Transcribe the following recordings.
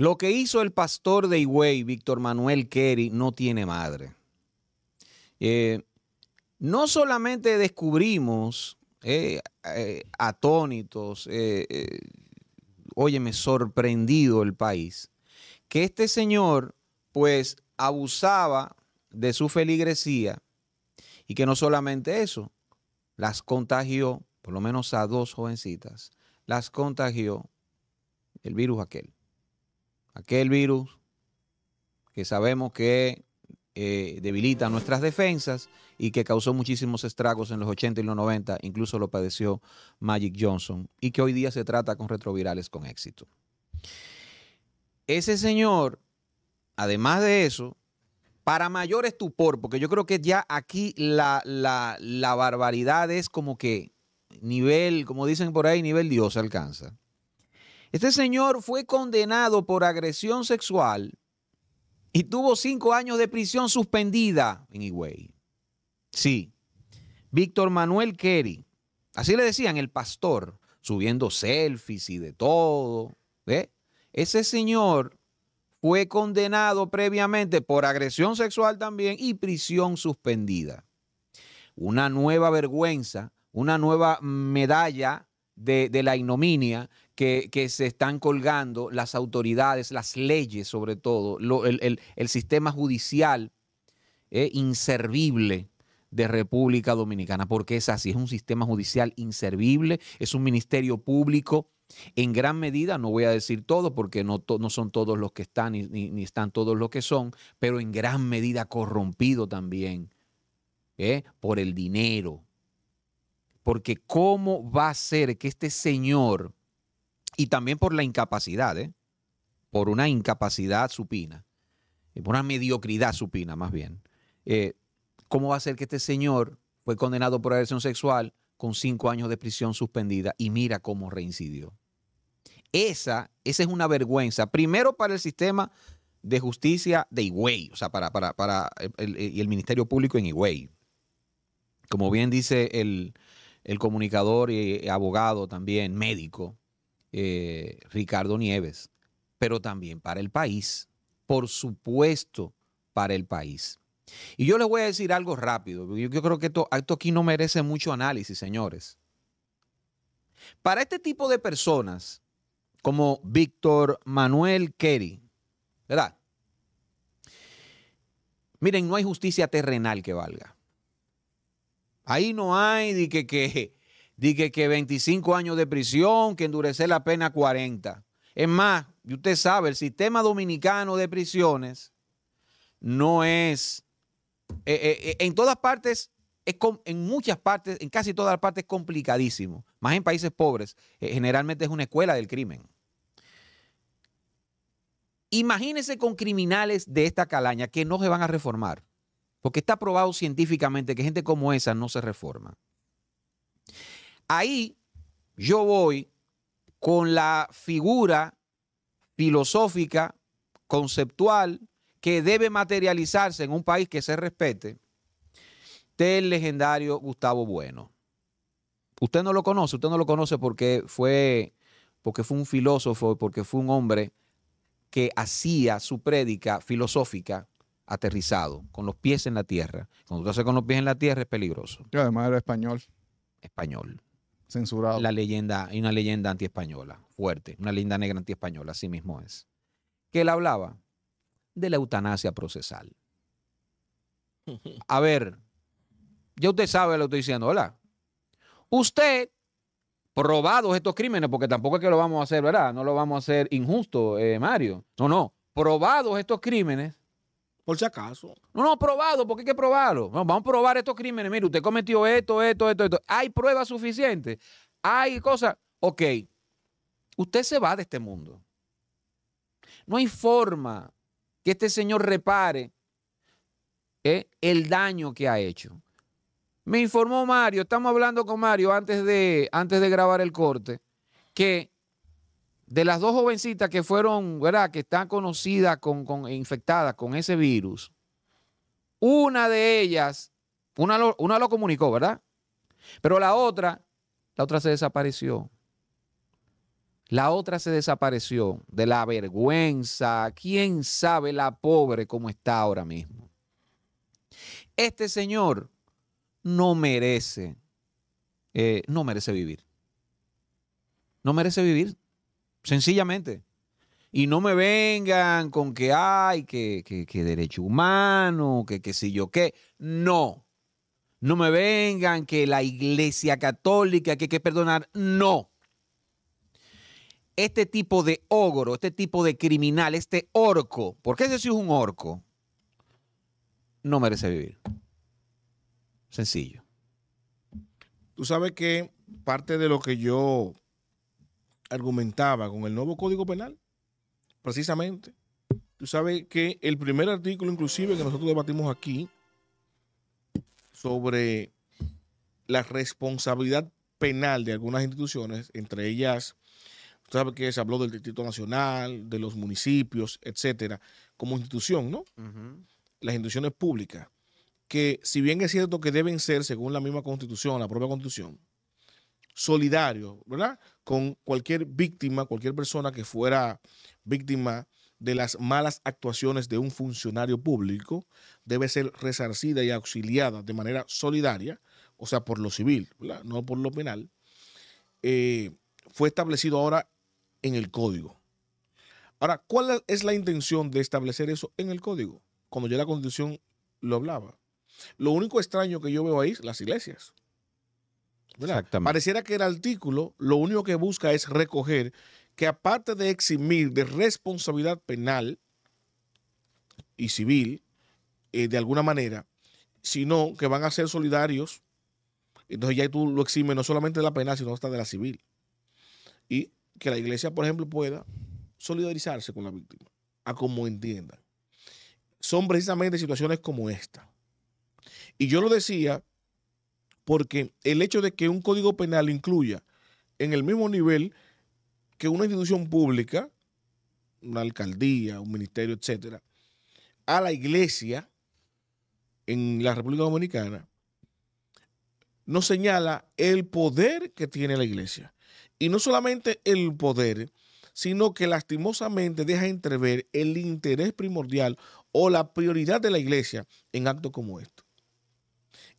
Lo que hizo el pastor de Higüey, Víctor Manuel Kerry, no tiene madre. Eh, no solamente descubrimos eh, eh, atónitos, óyeme, sorprendido el país, que este señor pues abusaba de su feligresía y que no solamente eso, las contagió, por lo menos a dos jovencitas, las contagió el virus aquel aquel virus que sabemos que eh, debilita nuestras defensas y que causó muchísimos estragos en los 80 y los 90, incluso lo padeció Magic Johnson, y que hoy día se trata con retrovirales con éxito. Ese señor, además de eso, para mayor estupor, porque yo creo que ya aquí la, la barbaridad es como que nivel, como dicen por ahí, nivel Dios alcanza. Este señor fue condenado por agresión sexual y tuvo cinco años de prisión suspendida en Higüey. Sí, Víctor Manuel Kerry. Así le decían el pastor, subiendo selfies y de todo. Ese señor fue condenado previamente por agresión sexual también y prisión suspendida. Una nueva vergüenza, una nueva medalla de la ignominia que, se están colgando las autoridades, las leyes sobre todo, el, sistema judicial eh, inservible de República Dominicana, porque es así, es un sistema judicial inservible, es un ministerio público. En gran medida, no voy a decir todo porque no, son todos los que están ni, están todos los que son, pero en gran medida corrompido también eh, por el dinero. Porque ¿cómo va a ser que este señor y también por la incapacidad, ¿eh? por una incapacidad supina, eh, por una mediocridad supina más bien. Eh, ¿Cómo va a ser que este señor fue condenado por agresión sexual con cinco años de prisión suspendida y mira cómo reincidió? Esa, esa es una vergüenza, primero para el sistema de justicia de Higüey, o sea, para, para, el, Ministerio Público en Higüey. Como bien dice el, el comunicador y eh, abogado también, médico, eh, Ricardo Nieves, pero también para el país, por supuesto, para el país. Y yo les voy a decir algo rápido, yo, yo creo que esto, aquí no merece mucho análisis, señores. Para este tipo de personas, como Víctor Manuel Kerry, ¿verdad? Miren, no hay justicia terrenal que valga. Ahí no hay de que, que, Dije que 25 años de prisión, que endurecer la pena 40. Es más, y usted sabe, el sistema dominicano de prisiones no es... Eh, eh, eh, en todas partes, en muchas partes, en casi todas partes es complicadísimo. Más en países pobres, generalmente es una escuela del crimen. Imagínese con criminales de esta calaña que no se van a reformar, porque está probado científicamente que gente como esa no se reforma. Ahí yo voy con la figura filosófica, conceptual, que debe materializarse en un país que se respete, del legendario Gustavo Bueno. Usted no lo conoce, usted no lo conoce porque fue, porque fue un filósofo, porque fue un hombre que hacía su prédica filosófica aterrizado, con los pies en la tierra. Cuando usted hace con los pies en la tierra es peligroso. Y además era español. Español. Censurado. La leyenda, y una leyenda antiespañola, fuerte, una leyenda negra antiespañola, así mismo es. Que él hablaba de la eutanasia procesal. A ver, ya usted sabe lo que estoy diciendo, hola Usted, probados estos crímenes, porque tampoco es que lo vamos a hacer, ¿verdad? No lo vamos a hacer injusto, eh, Mario. No, no, probados estos crímenes, por si acaso. No, no, probado, porque hay que probarlo. vamos a probar estos crímenes. Mire, usted cometió esto, esto, esto, esto. Hay pruebas suficientes. Hay cosas. Ok. Usted se va de este mundo. No hay forma que este señor repare eh, el daño que ha hecho. Me informó Mario, estamos hablando con Mario antes de, antes de grabar el corte, que de las dos jovencitas que fueron, ¿verdad? Que están conocidas con, infectadas con ese virus, una de ellas, una lo, comunicó, ¿verdad? Pero la otra, la otra se desapareció. La otra se desapareció de la vergüenza. ¿Quién sabe la pobre cómo está ahora mismo? Este señor no merece, eh, no merece vivir. No merece vivir sencillamente. Y no me vengan con que hay, que, que, derecho humano, que que si yo qué. No. No me vengan que la iglesia católica, que hay que perdonar. No. Este tipo de ogro, este tipo de criminal, este orco, porque ese sí es un orco, no merece vivir. Sencillo. Tú sabes que parte de lo que yo argumentaba con el nuevo Código Penal, precisamente. Tú sabes que el primer artículo, inclusive, que nosotros debatimos aquí sobre la responsabilidad penal de algunas instituciones, entre ellas, tú sabes que se habló del Distrito Nacional, de los municipios, etcétera, como institución, ¿no? Las instituciones públicas, que si bien es cierto que deben ser, según la misma constitución, la propia constitución, solidario, ¿verdad? Con cualquier víctima, cualquier persona que fuera víctima de las malas actuaciones de un funcionario público, debe ser resarcida y auxiliada de manera solidaria, o sea, por lo civil, ¿verdad? no por lo penal, eh, fue establecido ahora en el código. Ahora, ¿cuál es la intención de establecer eso en el código? Cuando ya la constitución lo hablaba. Lo único extraño que yo veo ahí es las iglesias. Pareciera que el artículo lo único que busca es recoger que aparte de eximir de responsabilidad penal y civil, eh, de alguna manera, sino que van a ser solidarios, entonces ya tú lo eximes no solamente de la penal, sino hasta de la civil. Y que la iglesia, por ejemplo, pueda solidarizarse con la víctima, a como entienda Son precisamente situaciones como esta. Y yo lo decía porque el hecho de que un código penal incluya en el mismo nivel que una institución pública, una alcaldía, un ministerio, etcétera, a la iglesia en la República Dominicana, nos señala el poder que tiene la iglesia. Y no solamente el poder, sino que lastimosamente deja entrever el interés primordial o la prioridad de la iglesia en actos como estos.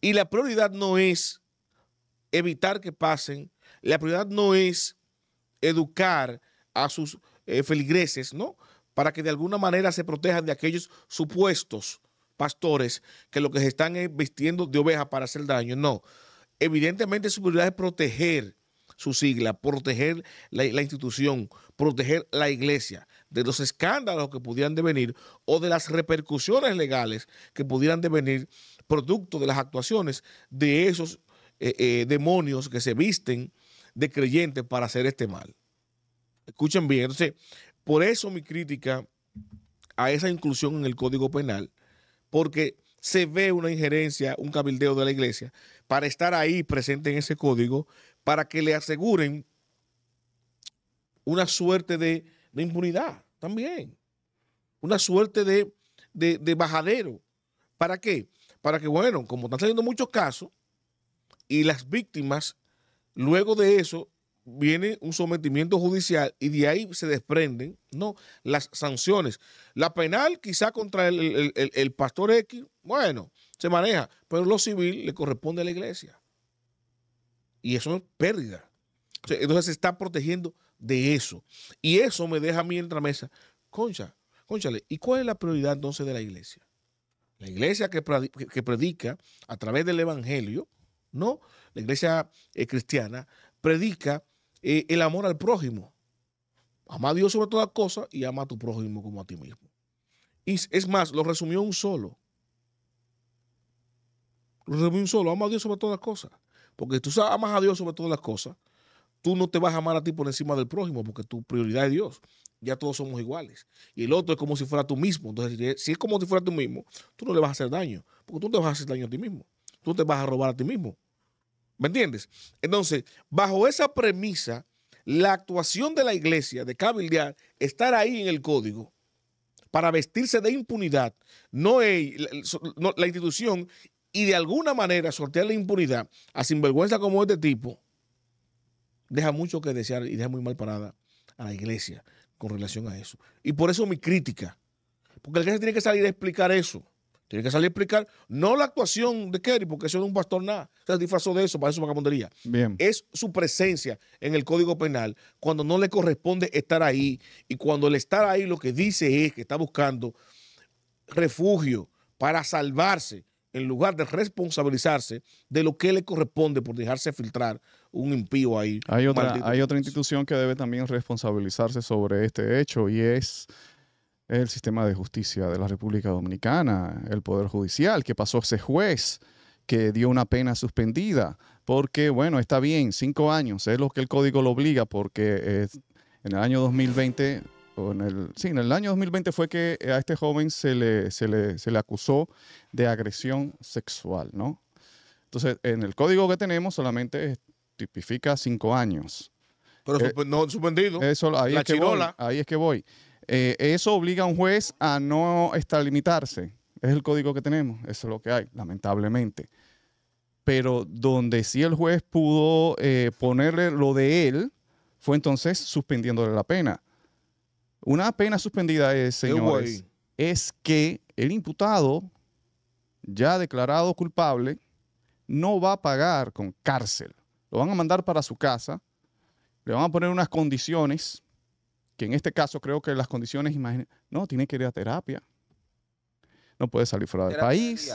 Y la prioridad no es evitar que pasen, la prioridad no es educar a sus eh, feligreses, ¿no? Para que de alguna manera se protejan de aquellos supuestos pastores que lo que se están eh, vistiendo de oveja para hacer daño. No. Evidentemente su prioridad es proteger su sigla, proteger la, la, institución, proteger la iglesia de los escándalos que pudieran devenir o de las repercusiones legales que pudieran devenir producto de las actuaciones de esos eh, eh, demonios que se visten de creyentes para hacer este mal. Escuchen bien. Entonces, por eso mi crítica a esa inclusión en el Código Penal, porque se ve una injerencia, un cabildeo de la iglesia, para estar ahí presente en ese código, para que le aseguren una suerte de, impunidad también, una suerte de, de bajadero. ¿Para qué? para que, bueno, como están saliendo muchos casos y las víctimas, luego de eso viene un sometimiento judicial y de ahí se desprenden no las sanciones. La penal quizá contra el, el, el pastor X, bueno, se maneja, pero lo civil le corresponde a la iglesia. Y eso es pérdida. Entonces se está protegiendo de eso. Y eso me deja a mí en la mesa. Concha, conchale, ¿y cuál es la prioridad entonces de la iglesia? La iglesia que, predica a través del Evangelio, ¿no? La iglesia eh, cristiana predica eh, el amor al prójimo. Ama a Dios sobre las cosas y ama a tu prójimo como a ti mismo. Y es más, lo resumió un solo. Lo resumió un solo. Ama a Dios sobre todas las cosas. Porque si tú amas a Dios sobre todas las cosas, tú no te vas a amar a ti por encima del prójimo, porque tu prioridad es Dios ya todos somos iguales. Y el otro es como si fuera tú mismo. Entonces, si es como si fuera tú mismo, tú no le vas a hacer daño, porque tú te vas a hacer daño a ti mismo. Tú te vas a robar a ti mismo. ¿Me entiendes? Entonces, bajo esa premisa, la actuación de la iglesia, de cabildear, estar ahí en el código para vestirse de impunidad, no, es, la institución y de alguna manera sortear la impunidad a sinvergüenza como este tipo, deja mucho que desear y deja muy mal parada a la iglesia con relación a eso. Y por eso mi crítica. Porque el que tiene que salir a explicar eso. Tiene que salir a explicar, no la actuación de Kerry, porque eso es un pastor nada. Se disfrazó de eso, para eso vagabondería. Bien. Es su presencia en el Código Penal cuando no le corresponde estar ahí y cuando el estar ahí lo que dice es que está buscando refugio para salvarse en lugar de responsabilizarse de lo que le corresponde por dejarse filtrar un impío ahí. Hay otra, hay otra institución que debe también responsabilizarse sobre este hecho y es el sistema de justicia de la República Dominicana, el Poder Judicial, que pasó ese juez que dio una pena suspendida, porque bueno, está bien, cinco años, es lo que el código lo obliga, porque en el año 2020 en el, sí, en el año 2020 fue que a este joven se le, se le, acusó de agresión sexual, ¿no? Entonces, en el código que tenemos solamente tipifica cinco años. Pero eh, no suspendido. Eso, ahí, es que voy, ahí es que voy. Eh, eso obliga a un juez a no limitarse. Es el código que tenemos, eso es lo que hay, lamentablemente. Pero donde sí el juez pudo eh, ponerle lo de él, fue entonces suspendiéndole la pena. Una pena suspendida es, señores, es que el imputado, ya declarado culpable, no va a pagar con cárcel. Lo van a mandar para su casa, le van a poner unas condiciones, que en este caso creo que las condiciones, no, tiene que ir a terapia, no puede salir fuera del país.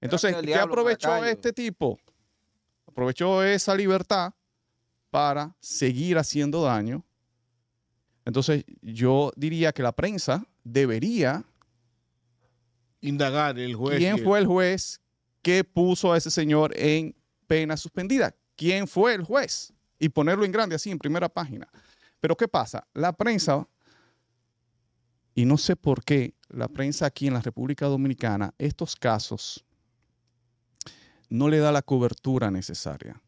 Entonces, ¿qué aprovechó este tipo? Aprovechó esa libertad para seguir haciendo daño entonces, yo diría que la prensa debería indagar el juez. ¿Quién fue el juez que puso a ese señor en pena suspendida? ¿Quién fue el juez? Y ponerlo en grande así, en primera página. Pero ¿qué pasa? La prensa, y no sé por qué, la prensa aquí en la República Dominicana, estos casos no le da la cobertura necesaria.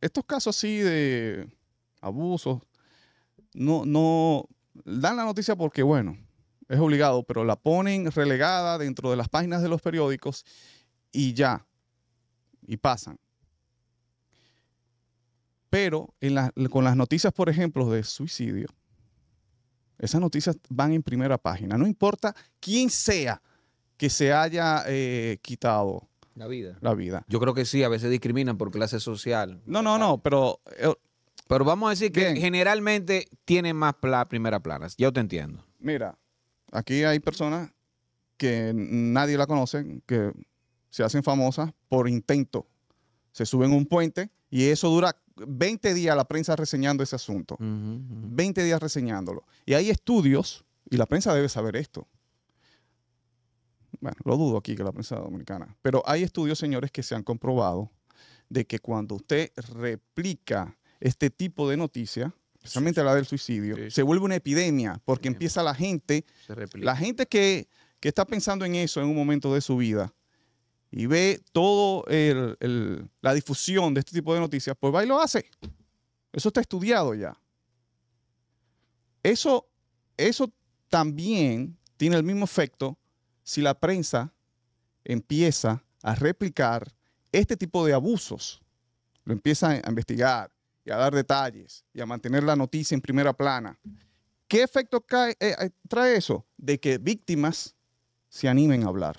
Estos casos así de abusos, no, no dan la noticia porque, bueno, es obligado, pero la ponen relegada dentro de las páginas de los periódicos y ya, y pasan. Pero en con las noticias, por ejemplo, de suicidio, esas noticias van en primera página. No importa quién sea que se haya eh, quitado la vida. la vida. Yo creo que sí, a veces discriminan por clase social. No, no, no, pero eh, pero vamos a decir que generalmente tiene más primera planas. Ya te entiendo. Mira, aquí hay personas que nadie la conoce, que se hacen famosas por intento. Se suben un puente y eso dura 20 días la prensa reseñando ese asunto. 20 días reseñándolo. Y hay estudios, y la prensa debe saber esto. Bueno, lo dudo aquí que la prensa dominicana. Pero hay estudios, señores, que se han comprobado de que cuando usted replica este tipo de noticias, especialmente la del suicidio, se vuelve una epidemia porque empieza la gente, la gente que, está pensando en eso en un momento de su vida y ve toda la difusión de este tipo de noticias, pues va y lo hace. Eso está estudiado ya. Eso, eso también tiene el mismo efecto si la prensa empieza a replicar este tipo de abusos. Lo empieza a investigar, y a dar detalles y a mantener la noticia en primera plana. ¿Qué efecto eh, eh, trae eso? De que víctimas se animen a hablar.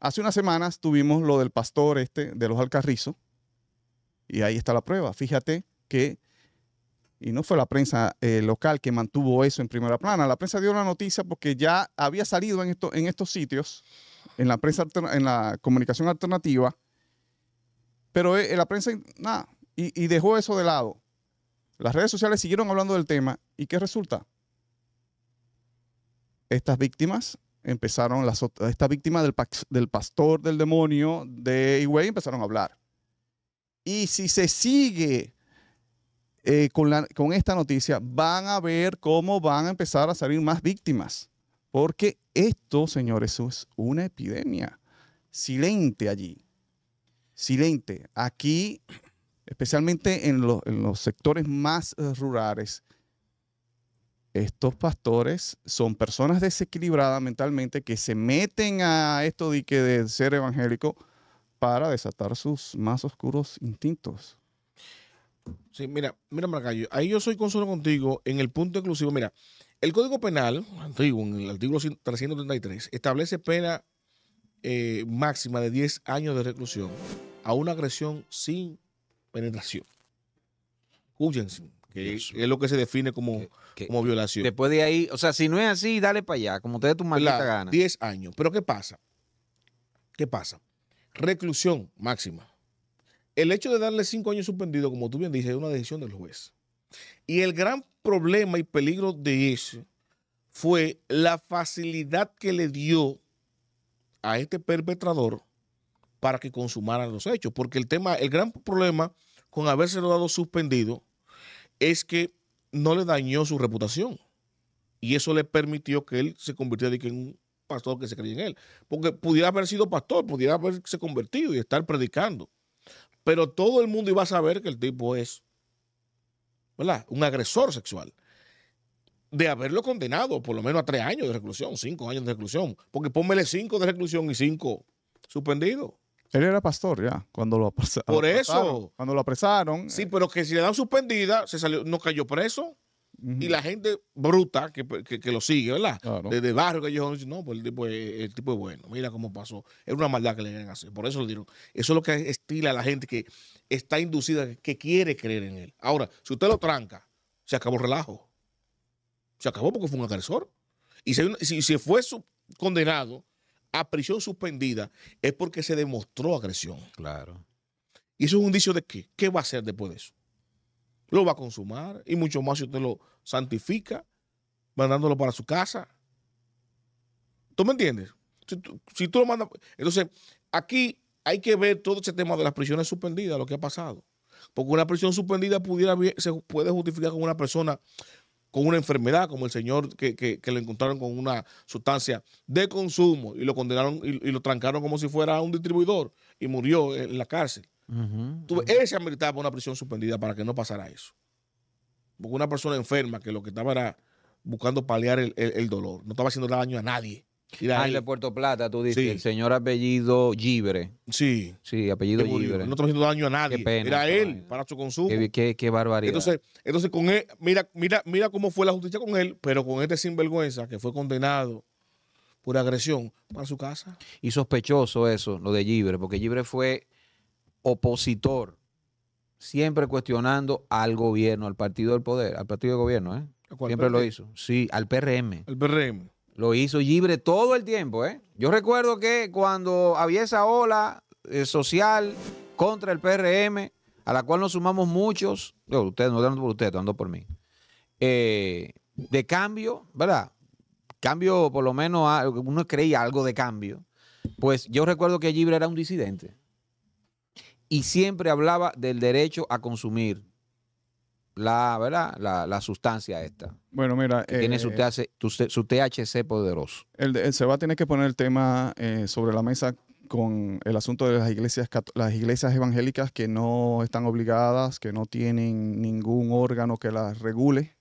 Hace unas semanas tuvimos lo del pastor este de los Alcarrizos y ahí está la prueba. Fíjate que, y no fue la prensa eh, local que mantuvo eso en primera plana, la prensa dio la noticia porque ya había salido en, en estos sitios, en la prensa, en la comunicación alternativa, pero la prensa, nada, y, dejó eso de lado. Las redes sociales siguieron hablando del tema y ¿qué resulta? Estas víctimas empezaron, las, esta víctima del, del pastor del demonio de Higüey empezaron a hablar. Y si se sigue eh, con, con esta noticia, van a ver cómo van a empezar a salir más víctimas. Porque esto, señores, es una epidemia. Silente allí. Silente. Aquí especialmente en, los sectores más eh, rurales, estos pastores son personas desequilibradas mentalmente que se meten a esto de, que de ser evangélico para desatar sus más oscuros instintos. Sí, mira, mira, Maracayo, ahí yo soy consuelo contigo en el punto exclusivo. Mira, el Código Penal, antiguo, en el artículo 333, establece pena eh, máxima de 10 años de reclusión a una agresión sin penetración. Escúchense, que es lo que se define como, violación. Después de ahí, o sea, si no es así, dale para allá, como te dé tu maldita gana. 10 años. Pero ¿qué pasa? ¿Qué pasa? Reclusión máxima. El hecho de darle 5 años suspendido, como tú bien dices, es una decisión del juez. Y el gran problema y peligro de eso fue la facilidad que le dio a este perpetrador para que consumaran los hechos. Porque el tema, el gran problema con habérselo dado suspendido es que no le dañó su reputación. Y eso le permitió que él se convirtiera en un pastor que se creía en él. Porque pudiera haber sido pastor, pudiera haberse convertido y estar predicando. Pero todo el mundo iba a saber que el tipo es, ¿verdad? Un agresor sexual. De haberlo condenado por lo menos a tres años de reclusión, cinco años de reclusión. Porque ponmele cinco de reclusión y cinco suspendido. Él era pastor ya, cuando lo apresaron. Por eso. Cuando lo apresaron. Sí, eh. pero que si le dan suspendida, se salió, no cayó preso. Y la gente bruta que, lo sigue, ¿verdad? Desde barrio que ellos dicen, no, pues el tipo, es, el tipo es bueno, mira cómo pasó. Es una maldad que le a hacer. Por eso le dieron. Eso es lo que estila a la gente que está inducida, que quiere creer en él. Ahora, si usted lo tranca, se acabó relajo. Se acabó porque fue un agresor. Y si, si, si fue su, condenado a prisión suspendida es porque se demostró agresión. Claro. Y eso es un indicio de qué. ¿Qué va a hacer después de eso? Lo va a consumar y mucho más si usted lo santifica, mandándolo para su casa. ¿Tú me entiendes? Si tú, lo mandas. Entonces, aquí hay que ver todo ese tema de las prisiones suspendidas, lo que ha pasado. Porque una prisión suspendida pudiera, se puede justificar con una persona con una enfermedad, como el señor que, que, lo encontraron con una sustancia de consumo y lo condenaron y, lo trancaron como si fuera un distribuidor y murió en la cárcel. Tuve esa una prisión suspendida para que no pasara eso. Porque una persona enferma que lo que estaba era buscando paliar el dolor, no estaba haciendo daño a nadie. Ah, el de Puerto Plata, tú dices, el señor apellido Gibre. Sí. Sí, apellido Gibre. No está haciendo daño a nadie. mira él para su consumo. Qué, barbaridad. Entonces, con él, mira, mira, mira cómo fue la justicia con él, pero con este sinvergüenza que fue condenado por agresión para su casa. Y sospechoso eso, lo de Gibre, porque Gibre fue opositor, siempre cuestionando al gobierno, al partido del poder, al partido del gobierno, ¿eh? Siempre lo hizo. Sí, al PRM. Al PRM. Lo hizo libre todo el tiempo, ¿eh? Yo recuerdo que cuando había esa ola eh, social contra el PRM, a la cual nos sumamos muchos, no, ustedes no dando por ustedes, dando por mí, eh, de cambio, ¿verdad? Cambio, por lo menos, uno creía algo de cambio. Pues yo recuerdo que Libre era un disidente y siempre hablaba del derecho a consumir, la, ¿verdad? La, sustancia esta. Bueno, mira. tiene su, eh, THC, poderoso. El, se va a tener que poner el tema eh, sobre la mesa con el asunto de las iglesias, las iglesias evangélicas que no están obligadas, que no tienen ningún órgano que las regule.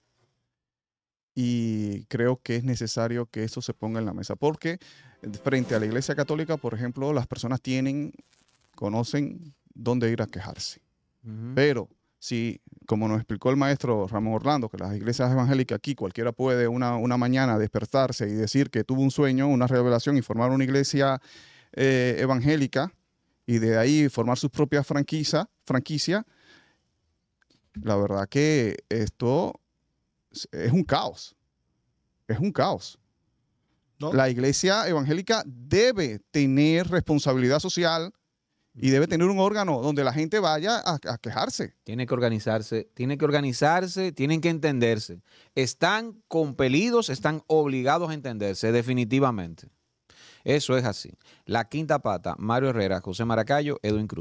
Y creo que es necesario que eso se ponga en la mesa, porque frente a la iglesia católica, por ejemplo, las personas tienen, conocen dónde ir a quejarse. Pero si, como nos explicó el maestro Ramón Orlando, que las iglesias evangélicas aquí cualquiera puede una, mañana despertarse y decir que tuvo un sueño, una revelación y formar una iglesia eh, evangélica y de ahí formar su propia franquicia, la verdad que esto es un caos. Es un caos. La iglesia evangélica debe tener responsabilidad social, y debe tener un órgano donde la gente vaya a, quejarse. Tiene que organizarse, tiene que organizarse, tienen que entenderse. Están compelidos, están obligados a entenderse, definitivamente. Eso es así. La quinta pata, Mario Herrera, José Maracayo, Edwin Cruz.